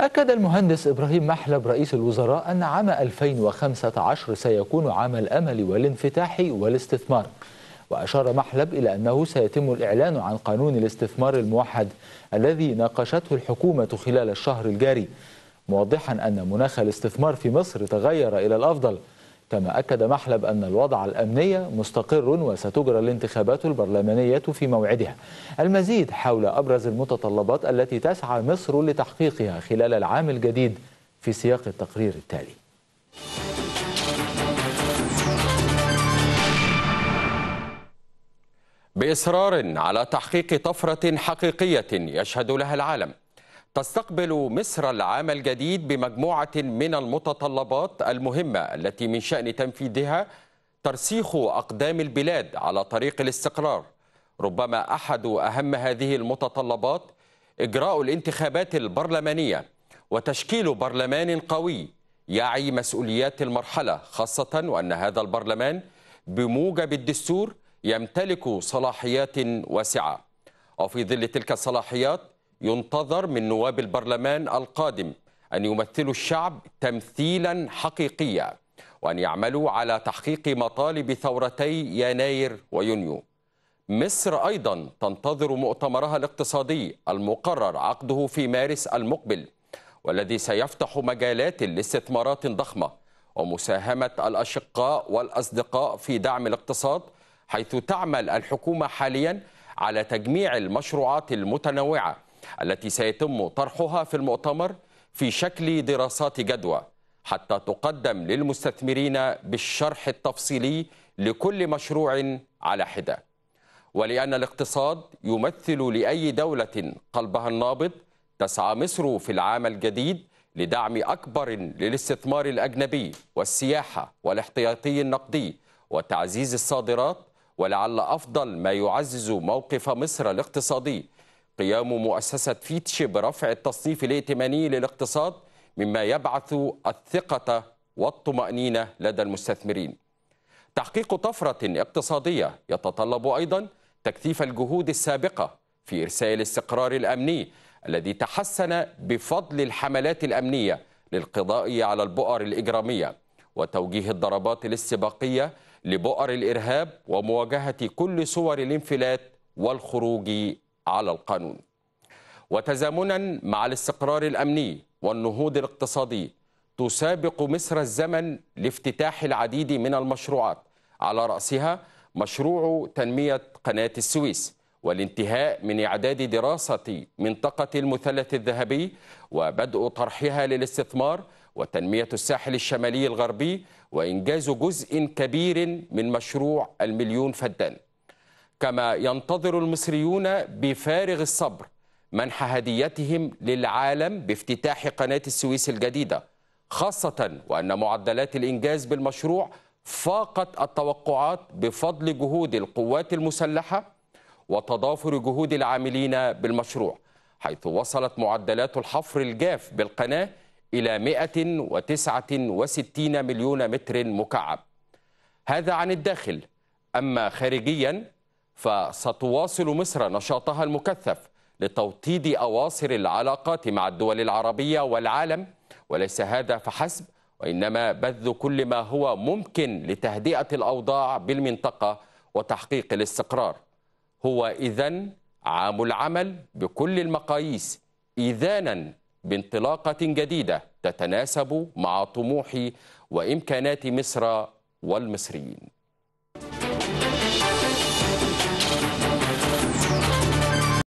أكد المهندس إبراهيم محلب رئيس الوزراء أن عام 2015 سيكون عام الأمل والانفتاح والاستثمار وأشار محلب إلى أنه سيتم الإعلان عن قانون الاستثمار الموحد الذي ناقشته الحكومة خلال الشهر الجاري موضحا أن مناخ الاستثمار في مصر تغير إلى الأفضل كما أكد محلب أن الوضع الأمني مستقر وستجرى الانتخابات البرلمانية في موعدها المزيد حول أبرز المتطلبات التي تسعى مصر لتحقيقها خلال العام الجديد في سياق التقرير التالي بإصرار على تحقيق طفرة حقيقية يشهد لها العالم تستقبل مصر العام الجديد بمجموعة من المتطلبات المهمة التي من شأن تنفيذها ترسيخ أقدام البلاد على طريق الاستقرار ربما أحد أهم هذه المتطلبات إجراء الانتخابات البرلمانية وتشكيل برلمان قوي يعي مسؤوليات المرحلة خاصة وأن هذا البرلمان بموجب الدستور يمتلك صلاحيات واسعة وفي ظل تلك الصلاحيات ينتظر من نواب البرلمان القادم أن يمثلوا الشعب تمثيلا حقيقيا وأن يعملوا على تحقيق مطالب ثورتي يناير ويونيو مصر أيضا تنتظر مؤتمرها الاقتصادي المقرر عقده في مارس المقبل والذي سيفتح مجالات لاستثمارات ضخمة ومساهمة الأشقاء والأصدقاء في دعم الاقتصاد حيث تعمل الحكومة حاليا على تجميع المشروعات المتنوعة التي سيتم طرحها في المؤتمر في شكل دراسات جدوى حتى تقدم للمستثمرين بالشرح التفصيلي لكل مشروع على حده ولأن الاقتصاد يمثل لأي دولة قلبها النابض تسعى مصر في العام الجديد لدعم أكبر للاستثمار الأجنبي والسياحة والاحتياطي النقدي وتعزيز الصادرات ولعل أفضل ما يعزز موقف مصر الاقتصادي قيام مؤسسة فيتش برفع التصنيف الائتماني للاقتصاد مما يبعث الثقة والطمأنينة لدى المستثمرين تحقيق طفرة اقتصادية يتطلب أيضا تكثيف الجهود السابقة في إرساء الاستقرار الأمني الذي تحسن بفضل الحملات الأمنية للقضاء على البؤر الإجرامية وتوجيه الضربات الاستباقية لبؤر الإرهاب ومواجهة كل صور الانفلات والخروج على القانون وتزامنا مع الاستقرار الامني والنهوض الاقتصادي تسابق مصر الزمن لافتتاح العديد من المشروعات على راسها مشروع تنميه قناه السويس والانتهاء من اعداد دراسه منطقه المثلث الذهبي وبدء طرحها للاستثمار وتنميه الساحل الشمالي الغربي وانجاز جزء كبير من مشروع المليون فدان كما ينتظر المصريون بفارغ الصبر منح هديتهم للعالم بافتتاح قناة السويس الجديدة خاصة وأن معدلات الإنجاز بالمشروع فاقت التوقعات بفضل جهود القوات المسلحة وتضافر جهود العاملين بالمشروع حيث وصلت معدلات الحفر الجاف بالقناة إلى 169 مليون متر مكعب هذا عن الداخل أما خارجياً فستواصل مصر نشاطها المكثف لتوطيد أواصر العلاقات مع الدول العربية والعالم وليس هذا فحسب وإنما بذل كل ما هو ممكن لتهدئة الأوضاع بالمنطقة وتحقيق الاستقرار هو إذا عام العمل بكل المقاييس إذانا بانطلاقة جديدة تتناسب مع طموح وإمكانات مصر والمصريين